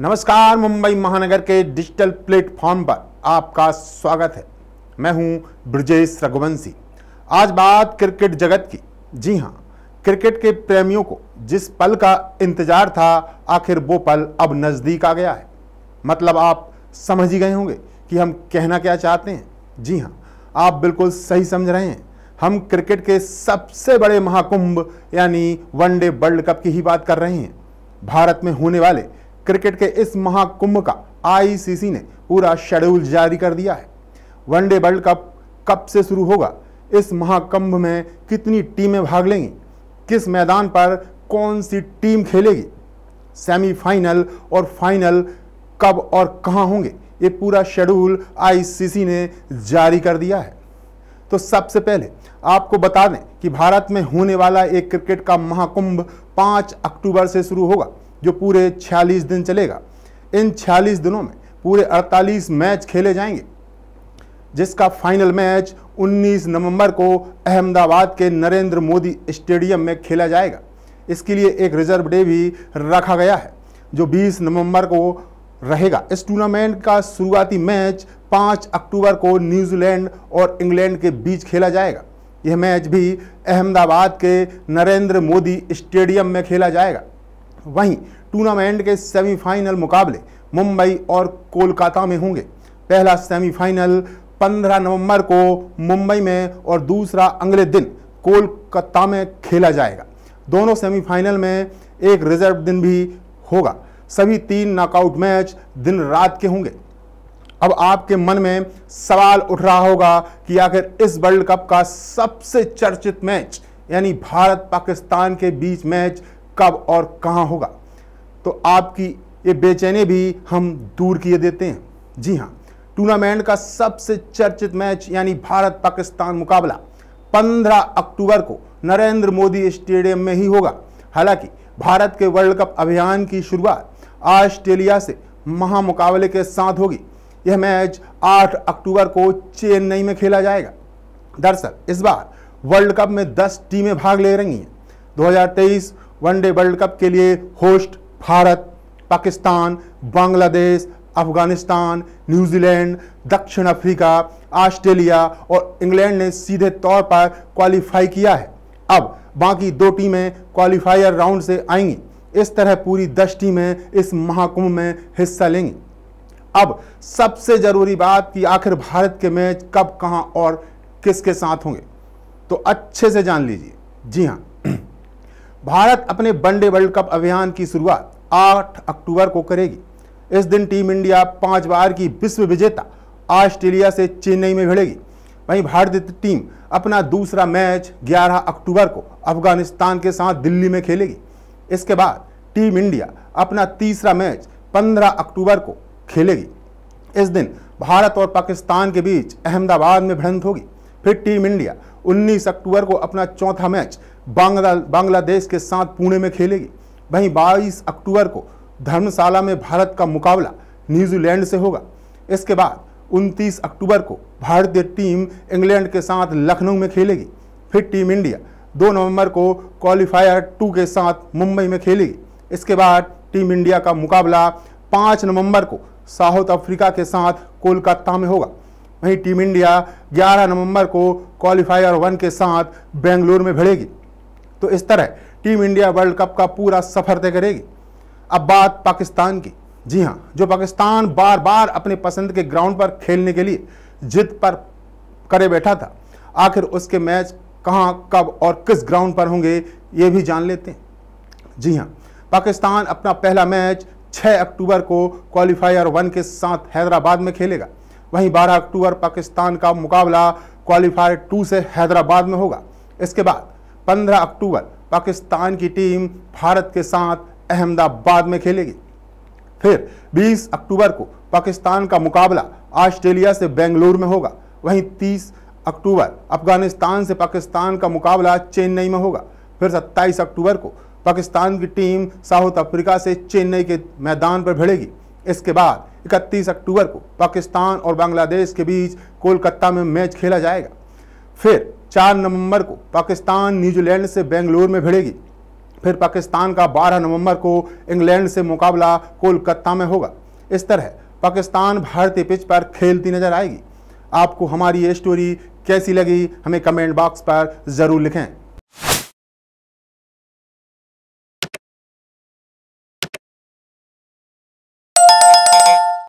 नमस्कार मुंबई महानगर के डिजिटल प्लेटफॉर्म पर आपका स्वागत है मैं हूं ब्रजेश रघुवंशी आज बात क्रिकेट जगत की जी हां क्रिकेट के प्रेमियों को जिस पल का इंतजार था आखिर वो पल अब नज़दीक आ गया है मतलब आप समझ ही गए होंगे कि हम कहना क्या चाहते हैं जी हां आप बिल्कुल सही समझ रहे हैं हम क्रिकेट के सबसे बड़े महाकुंभ यानी वनडे वर्ल्ड कप की ही बात कर रहे हैं भारत में होने वाले क्रिकेट के इस महाकुंभ का आईसीसी ने पूरा शेड्यूल जारी कर दिया है वनडे वर्ल्ड कप कब से शुरू होगा इस महाकुंभ में कितनी टीमें भाग लेंगी किस मैदान पर कौन सी टीम खेलेगी सेमीफाइनल और फाइनल कब और कहाँ होंगे ये पूरा शेड्यूल आईसीसी ने जारी कर दिया है तो सबसे पहले आपको बता दें कि भारत में होने वाला एक क्रिकेट का महाकुंभ 5 अक्टूबर से शुरू होगा जो पूरे 46 दिन चलेगा इन 46 दिनों में पूरे 48 मैच खेले जाएंगे जिसका फाइनल मैच 19 नवंबर को अहमदाबाद के नरेंद्र मोदी स्टेडियम में खेला जाएगा इसके लिए एक रिजर्व डे भी रखा गया है जो 20 नवंबर को रहेगा इस टूर्नामेंट का शुरुआती मैच 5 अक्टूबर को न्यूजीलैंड और इंग्लैंड के बीच खेला जाएगा यह मैच भी अहमदाबाद के नरेंद्र मोदी स्टेडियम में खेला जाएगा वहीं टूर्नामेंट के सेमीफाइनल मुकाबले मुंबई और कोलकाता में होंगे पहला सेमीफाइनल 15 नवंबर को मुंबई में और दूसरा अगले दिन कोलकाता में खेला जाएगा दोनों सेमीफाइनल में एक रिजर्व दिन भी होगा सभी तीन नॉकआउट मैच दिन रात के होंगे अब आपके मन में सवाल उठ रहा होगा कि आखिर इस वर्ल्ड कप का सबसे चर्चित मैच यानी भारत पाकिस्तान के बीच मैच कब और कहाँ होगा तो आपकी ये बेचैनी भी हम दूर किए देते हैं जी हाँ टूर्नामेंट का सबसे चर्चित मैच यानी भारत पाकिस्तान मुकाबला 15 अक्टूबर को नरेंद्र मोदी स्टेडियम में ही होगा हालांकि भारत के वर्ल्ड कप अभियान की शुरुआत ऑस्ट्रेलिया से महामुकाबले के साथ होगी यह मैच 8 अक्टूबर को चेन्नई में खेला जाएगा दरअसल इस बार वर्ल्ड कप में 10 टीमें भाग ले रही हैं 2023 वनडे वर्ल्ड कप के लिए होस्ट भारत पाकिस्तान बांग्लादेश अफगानिस्तान न्यूजीलैंड दक्षिण अफ्रीका ऑस्ट्रेलिया और इंग्लैंड ने सीधे तौर पर क्वालिफाई किया है अब बाकी दो टीमें क्वालिफायर राउंड से आएंगी इस तरह पूरी दस टीमें इस महाकुंभ में हिस्सा लेंगी अब सबसे ज़रूरी बात कि आखिर भारत के मैच कब कहाँ और किसके साथ होंगे तो अच्छे से जान लीजिए जी हाँ भारत अपने वनडे वर्ल्ड कप अभियान की शुरुआत 8 अक्टूबर को करेगी इस दिन टीम इंडिया पांच बार की विश्व विजेता ऑस्ट्रेलिया से चेन्नई में भिड़ेगी वहीं भारतीय टीम अपना दूसरा मैच 11 अक्टूबर को अफगानिस्तान के साथ दिल्ली में खेलेगी इसके बाद टीम इंडिया अपना तीसरा मैच 15 अक्टूबर को खेलेगी इस दिन भारत और पाकिस्तान के बीच अहमदाबाद में भिड़ंत होगी फिर टीम इंडिया 19 अक्टूबर को अपना चौथा मैच बांग्ला बांग्लादेश के साथ पुणे में खेलेगी वहीं 22 अक्टूबर को धर्मशाला में भारत का मुकाबला न्यूजीलैंड से होगा इसके बाद 29 अक्टूबर को भारतीय टीम इंग्लैंड के साथ लखनऊ में खेलेगी फिर टीम इंडिया 2 नवंबर को क्वालिफायर टू के साथ मुंबई में खेलेगी इसके बाद टीम इंडिया का मुकाबला 5 नवंबर को साउथ अफ्रीका के साथ कोलकाता में होगा वहीं टीम इंडिया 11 नवंबर को क्वालिफायर वन के साथ बेंगलोर में भिड़ेगी तो इस तरह टीम इंडिया वर्ल्ड कप का पूरा सफर तय करेगी अब बात पाकिस्तान की जी हाँ जो पाकिस्तान बार बार अपने पसंद के ग्राउंड पर खेलने के लिए जिद पर करे बैठा था आखिर उसके मैच कहाँ कब और किस ग्राउंड पर होंगे ये भी जान लेते हैं जी हाँ पाकिस्तान अपना पहला मैच 6 अक्टूबर को क्वालिफायर वन के साथ हैदराबाद में खेलेगा वहीं 12 अक्टूबर पाकिस्तान का मुकाबला क्वालिफायर टू से हैदराबाद में होगा इसके बाद 15 अक्टूबर पाकिस्तान की टीम भारत के साथ अहमदाबाद में खेलेगी फिर 20 अक्टूबर को पाकिस्तान का मुकाबला ऑस्ट्रेलिया से बेंगलुरु में होगा वहीं 30 अक्टूबर अफगानिस्तान से पाकिस्तान का मुकाबला चेन्नई में होगा फिर 27 अक्टूबर को पाकिस्तान की टीम साउथ अफ्रीका से चेन्नई के मैदान पर भिड़ेगी इसके बाद 31 अक्टूबर को पाकिस्तान और बांग्लादेश के बीच कोलकाता में मैच खेला जाएगा फिर चार नवंबर को पाकिस्तान न्यूजीलैंड से बेंगलुरु में भिड़ेगी फिर पाकिस्तान का 12 नवंबर को इंग्लैंड से मुकाबला कोलकाता में होगा इस तरह पाकिस्तान भारतीय पिच पर खेलती नजर आएगी आपको हमारी ये स्टोरी कैसी लगी हमें कमेंट बॉक्स पर ज़रूर लिखें